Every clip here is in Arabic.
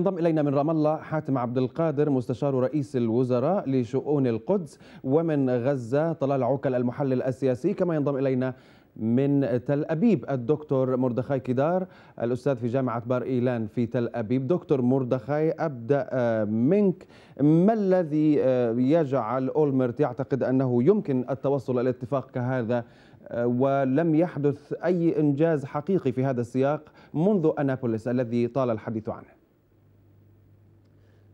انضم الينا من رام الله حاتم عبد القادر مستشار رئيس الوزراء لشؤون القدس ومن غزه طلال عوكل المحلل السياسي كما ينضم الينا من تل ابيب الدكتور مردخاي كدار الاستاذ في جامعه بار ايلان في تل ابيب دكتور مردخاي ابدا آه، منك ما الذي آه، يجعل اولمرت يعتقد انه يمكن التوصل الى اتفاق كهذا آه، ولم يحدث اي انجاز حقيقي في هذا السياق منذ انابوليس الذي طال الحديث عنه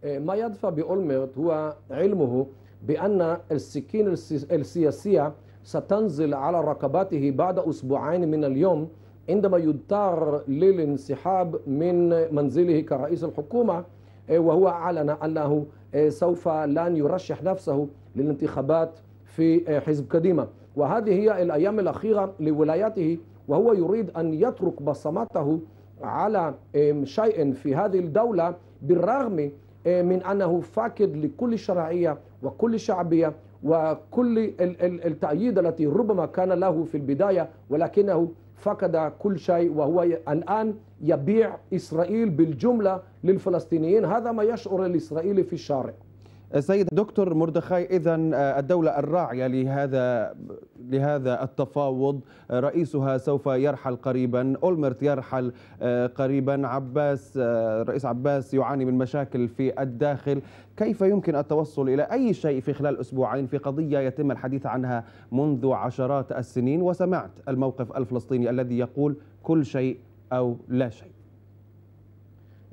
إيه، ما يدفع بأولمرت هو علمه بأن السكين السياسية ستنزل على رقبته بعد أسبوعين من اليوم عندما يضطر للانسحاب من منزله كرئيس الحكومة إيه، وهو أعلن أنه إيه، سوف لن يرشح نفسه للانتخابات في حزب قديمة وهذه هي الأيام الأخيرة لولايته وهو يريد أن يترك بصمته على شيء في هذه الدولة بالرغم إيه، من أنه فاقد لكل شرعية وكل شعبية وكل التأييد التي ربما كان له في البداية ولكنه فقد كل شيء وهو الآن يبيع إسرائيل بالجملة للفلسطينيين هذا ما يشعر الإسرائيلي في الشارع سيد دكتور مردخاي اذا آه، الدوله الراعيه لهذا لهذا التفاوض رئيسها سوف يرحل قريبا اولمرت يرحل آه، قريبا عباس الرئيس آه، عباس يعاني من مشاكل في الداخل كيف يمكن التوصل الى اي شيء في خلال اسبوعين في قضيه يتم الحديث عنها منذ عشرات السنين وسمعت الموقف الفلسطيني الذي يقول كل شيء او لا شيء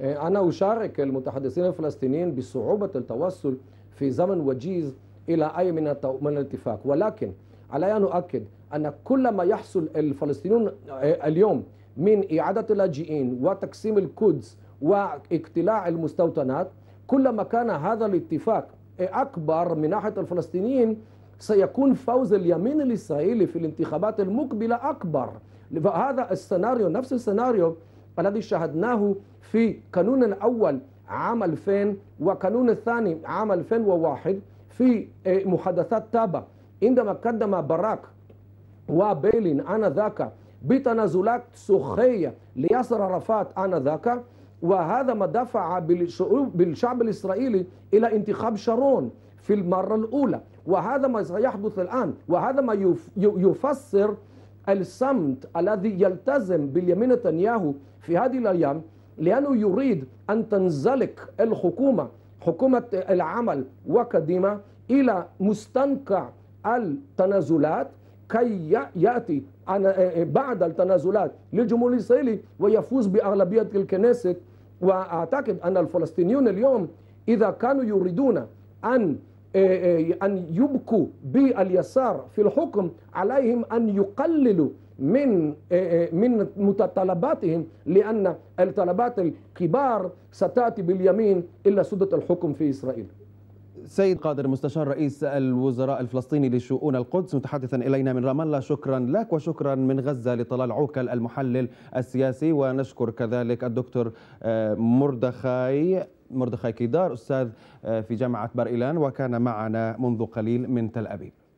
آه، أنا أشارك المتحدثين الفلسطينيين بصعوبة التوصل في زمن وجيز إلى أي من من الاتفاق ولكن علي أن أؤكد أن كل ما يحصل الفلسطينيون آه، اليوم من إعادة اللاجئين وتقسيم القدس واقتلاع المستوطنات كلما كان هذا الاتفاق آه، أكبر من ناحية الفلسطينيين سيكون فوز اليمين الإسرائيلي في الانتخابات المقبلة أكبر هذا السيناريو نفس السيناريو الذي شاهدناه في كانون الأول عام 2000 وكانون الثاني عام 2001 في آه، محادثات تابا عندما قدم باراك وبيلين آنذاك بتنازلات سخية لياسر عرفات آنذاك وهذا ما دفع بالشعب الإسرائيلي إلى انتخاب شارون في المرة الأولى وهذا ما سيحدث الآن وهذا ما يفسر الصمت الذي يلتزم باليمين نتنياهو في هذه الأيام لأنه يريد أن تنزلق الحكومة حكومة العمل وقديمة إلى مستنقع التنازلات كي يأتي آه، آه، بعد التنازلات للجمهور الإسرائيلي ويفوز بأغلبية الكنيسة وأعتقد أن الفلسطينيون اليوم إذا كانوا يريدون أن إيه، إيه، أن يبكوا باليسار في الحكم عليهم أن يقللوا من إيه، من متطلباتهم لأن الطلبات الكبار ستأتي باليمين إلا سدة الحكم في إسرائيل سيد قادر مستشار رئيس الوزراء الفلسطيني لشؤون القدس متحدثا الينا من رام الله شكرا لك وشكرا من غزه لطلال عوكل المحلل السياسي ونشكر كذلك الدكتور آه، مردخاي مردخاي كيدار أستاذ آه، في جامعة بر إيلان وكان معنا منذ قليل من تل أبيب